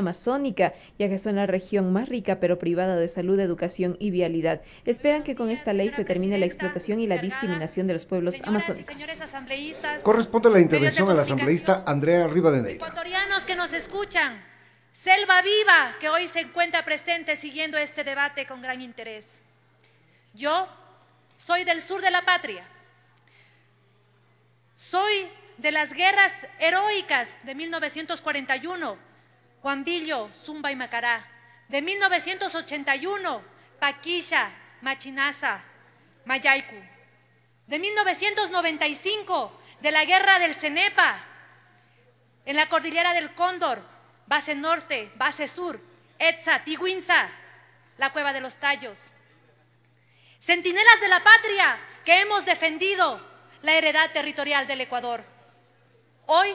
amazónica, ya que son la región más rica pero privada de salud, educación y vialidad. Esperan que con esta ley se termine la explotación y la discriminación de los pueblos amazónicos. Corresponde la intervención a la asambleísta Andrea Neira. Ecuatorianos que nos escuchan, Selva Viva, que hoy se encuentra presente siguiendo este debate con gran interés. Yo soy del sur de la patria. Soy de las guerras heroicas de 1941 Juan Zumba y Macará. De 1981, Paquilla, Machinaza, Mayaycu. De 1995, de la guerra del Cenepa, en la cordillera del Cóndor, base norte, base sur, Etza, Tiguinza, la cueva de los tallos. Centinelas de la patria que hemos defendido la heredad territorial del Ecuador. Hoy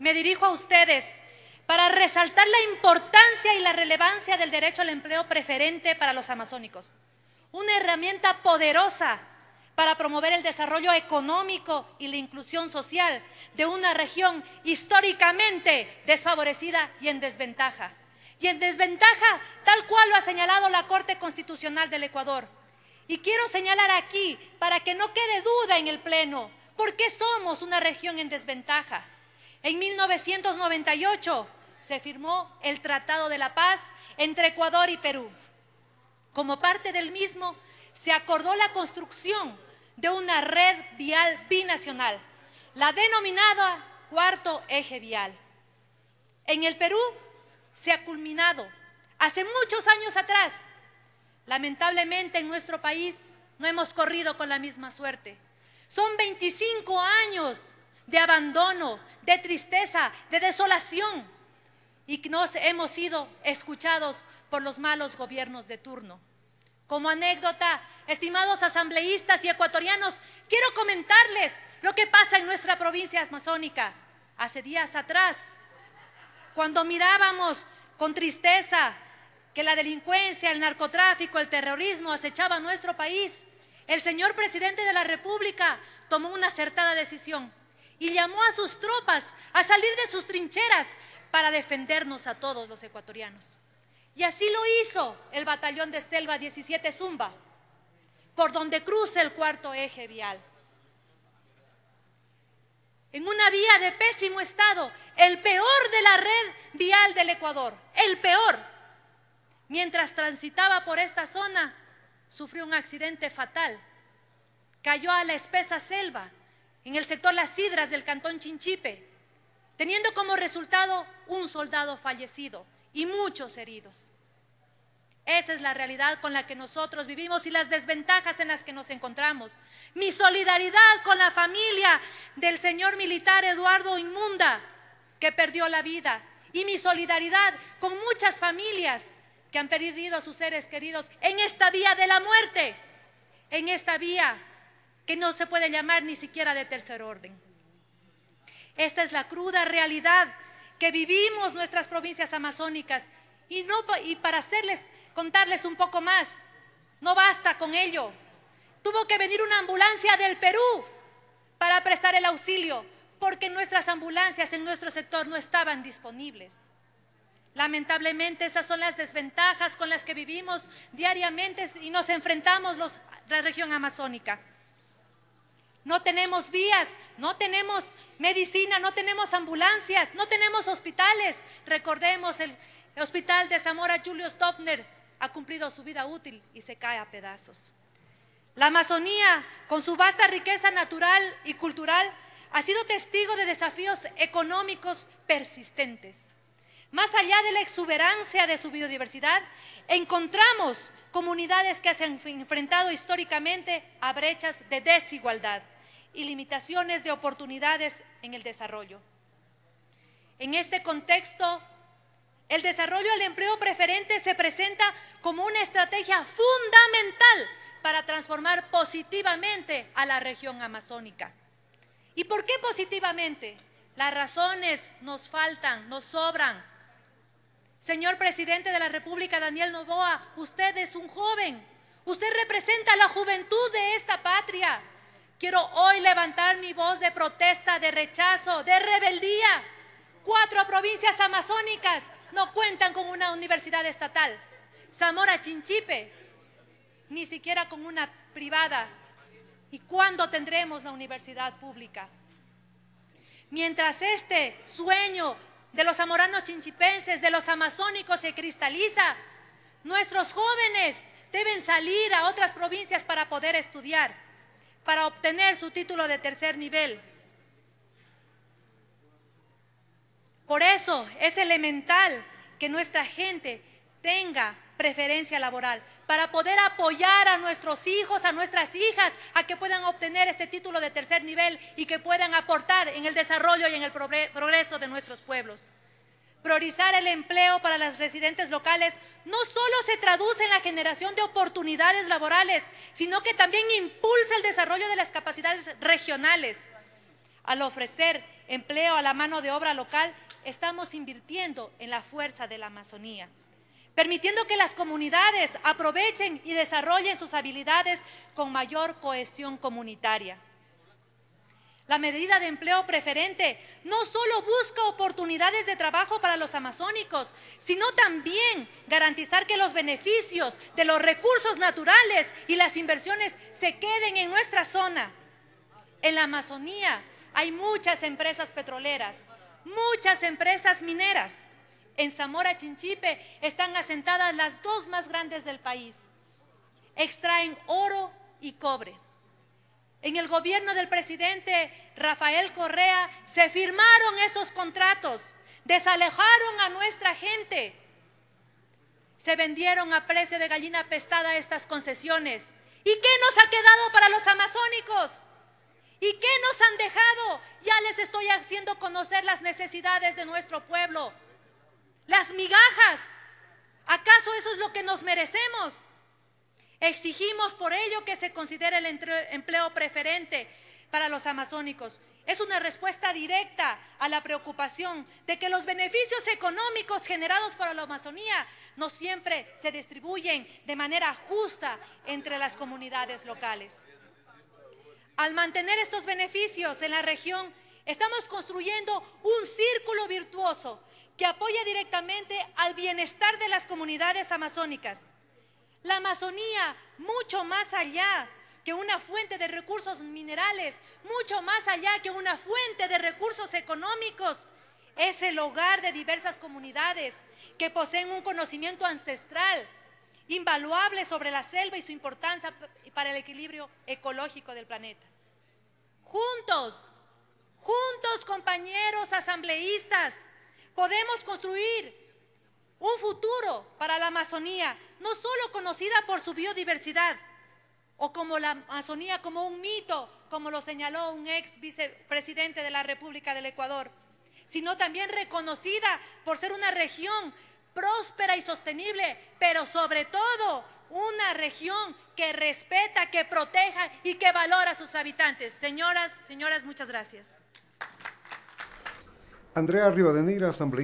me dirijo a ustedes para resaltar la importancia y la relevancia del derecho al empleo preferente para los amazónicos. Una herramienta poderosa para promover el desarrollo económico y la inclusión social de una región históricamente desfavorecida y en desventaja. Y en desventaja, tal cual lo ha señalado la Corte Constitucional del Ecuador. Y quiero señalar aquí, para que no quede duda en el Pleno, por qué somos una región en desventaja. En 1998, se firmó el Tratado de la Paz entre Ecuador y Perú. Como parte del mismo, se acordó la construcción de una red vial binacional, la denominada cuarto eje vial. En el Perú se ha culminado hace muchos años atrás. Lamentablemente en nuestro país no hemos corrido con la misma suerte. Son 25 años de abandono, de tristeza, de desolación, y nos hemos sido escuchados por los malos gobiernos de turno. Como anécdota, estimados asambleístas y ecuatorianos, quiero comentarles lo que pasa en nuestra provincia amazónica. Hace días atrás, cuando mirábamos con tristeza que la delincuencia, el narcotráfico, el terrorismo acechaba nuestro país, el señor presidente de la República tomó una acertada decisión y llamó a sus tropas a salir de sus trincheras para defendernos a todos los ecuatorianos. Y así lo hizo el batallón de Selva 17 Zumba, por donde cruza el cuarto eje vial. En una vía de pésimo estado, el peor de la red vial del Ecuador, el peor. Mientras transitaba por esta zona, sufrió un accidente fatal. Cayó a la espesa selva en el sector Las Sidras del cantón Chinchipe, teniendo como resultado un soldado fallecido y muchos heridos. Esa es la realidad con la que nosotros vivimos y las desventajas en las que nos encontramos. Mi solidaridad con la familia del señor militar Eduardo Inmunda, que perdió la vida, y mi solidaridad con muchas familias que han perdido a sus seres queridos en esta vía de la muerte, en esta vía que no se puede llamar ni siquiera de tercer orden. Esta es la cruda realidad que vivimos nuestras provincias amazónicas y y para hacerles contarles un poco más, no basta con ello. Tuvo que venir una ambulancia del Perú para prestar el auxilio, porque nuestras ambulancias en nuestro sector no estaban disponibles. Lamentablemente esas son las desventajas con las que vivimos diariamente y nos enfrentamos la región amazónica. No tenemos vías, no tenemos medicina, no tenemos ambulancias, no tenemos hospitales. Recordemos, el hospital de Zamora Julio Stopner ha cumplido su vida útil y se cae a pedazos. La Amazonía, con su vasta riqueza natural y cultural, ha sido testigo de desafíos económicos persistentes. Más allá de la exuberancia de su biodiversidad, encontramos comunidades que se han enfrentado históricamente a brechas de desigualdad y limitaciones de oportunidades en el desarrollo. En este contexto, el desarrollo del empleo preferente se presenta como una estrategia fundamental para transformar positivamente a la región amazónica. ¿Y por qué positivamente? Las razones nos faltan, nos sobran. Señor presidente de la República, Daniel Novoa, usted es un joven. Usted representa la juventud de esta patria. Quiero hoy levantar mi voz de protesta, de rechazo, de rebeldía. Cuatro provincias amazónicas no cuentan con una universidad estatal. Zamora Chinchipe, ni siquiera con una privada. ¿Y cuándo tendremos la universidad pública? Mientras este sueño de los zamoranos chinchipenses, de los amazónicos se cristaliza, nuestros jóvenes deben salir a otras provincias para poder estudiar para obtener su título de tercer nivel. Por eso es elemental que nuestra gente tenga preferencia laboral, para poder apoyar a nuestros hijos, a nuestras hijas, a que puedan obtener este título de tercer nivel y que puedan aportar en el desarrollo y en el progreso de nuestros pueblos. Priorizar el empleo para las residentes locales no solo se traduce en la generación de oportunidades laborales, sino que también impulsa el desarrollo de las capacidades regionales. Al ofrecer empleo a la mano de obra local, estamos invirtiendo en la fuerza de la Amazonía, permitiendo que las comunidades aprovechen y desarrollen sus habilidades con mayor cohesión comunitaria. La medida de empleo preferente no solo busca oportunidades de trabajo para los amazónicos, sino también garantizar que los beneficios de los recursos naturales y las inversiones se queden en nuestra zona. En la Amazonía hay muchas empresas petroleras, muchas empresas mineras. En Zamora Chinchipe están asentadas las dos más grandes del país. Extraen oro y cobre en el gobierno del presidente Rafael Correa se firmaron estos contratos, desalejaron a nuestra gente, se vendieron a precio de gallina pestada estas concesiones. ¿Y qué nos ha quedado para los amazónicos? ¿Y qué nos han dejado? Ya les estoy haciendo conocer las necesidades de nuestro pueblo. Las migajas. ¿Acaso eso es lo que nos merecemos? Exigimos por ello que se considere el empleo preferente para los amazónicos. Es una respuesta directa a la preocupación de que los beneficios económicos generados para la Amazonía no siempre se distribuyen de manera justa entre las comunidades locales. Al mantener estos beneficios en la región, estamos construyendo un círculo virtuoso que apoya directamente al bienestar de las comunidades amazónicas la Amazonía, mucho más allá que una fuente de recursos minerales, mucho más allá que una fuente de recursos económicos, es el hogar de diversas comunidades que poseen un conocimiento ancestral invaluable sobre la selva y su importancia para el equilibrio ecológico del planeta. Juntos, juntos compañeros asambleístas, podemos construir un futuro para la Amazonía, no solo conocida por su biodiversidad, o como la Amazonía como un mito, como lo señaló un ex vicepresidente de la República del Ecuador, sino también reconocida por ser una región próspera y sostenible, pero sobre todo una región que respeta, que proteja y que valora a sus habitantes. Señoras, señoras, muchas gracias. Andrea Rivadeneira, Asamblea.